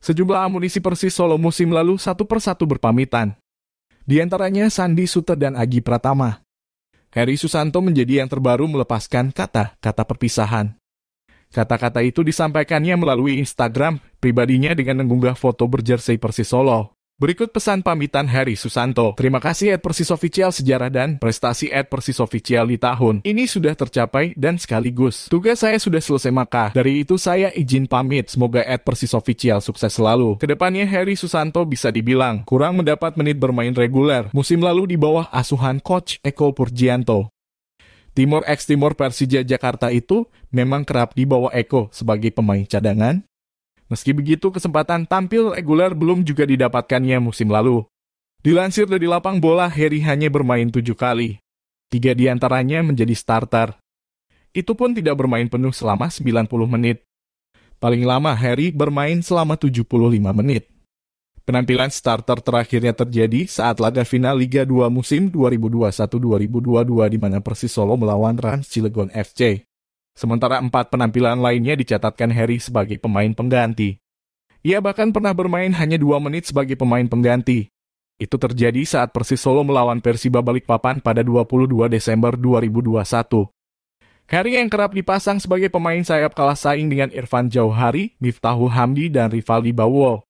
Sejumlah amunisi Persis Solo musim lalu satu persatu berpamitan. Di antaranya Sandi Suter dan Agi Pratama. Heri Susanto menjadi yang terbaru melepaskan kata-kata perpisahan. Kata-kata itu disampaikannya melalui Instagram pribadinya dengan mengunggah foto berjersey Persis Solo. Berikut pesan pamitan Harry Susanto. Terima kasih at Persis Official sejarah dan prestasi at Persis Official di tahun. Ini sudah tercapai dan sekaligus. Tugas saya sudah selesai maka. Dari itu saya izin pamit. Semoga at Persis Official sukses selalu. Kedepannya Harry Susanto bisa dibilang kurang mendapat menit bermain reguler. Musim lalu di bawah asuhan coach Eko Purjianto. Timor X Timor Persija Jakarta itu memang kerap dibawa Eko sebagai pemain cadangan, Meski begitu, kesempatan tampil reguler belum juga didapatkannya musim lalu. Dilansir dari lapang bola, Harry hanya bermain tujuh kali. Tiga diantaranya menjadi starter. Itu pun tidak bermain penuh selama 90 menit. Paling lama Harry bermain selama 75 menit. Penampilan starter terakhirnya terjadi saat laga final Liga 2 musim 2021-2022 di mana Persis Solo melawan Rans Cilegon FC. Sementara empat penampilan lainnya dicatatkan Harry sebagai pemain pengganti. Ia bahkan pernah bermain hanya dua menit sebagai pemain pengganti. Itu terjadi saat Persis Solo melawan Persiba Balikpapan pada 22 Desember 2021. Harry yang kerap dipasang sebagai pemain sayap kalah saing dengan Irfan Jauhari, Miftahul Hamdi, dan Rivaldi Bawol.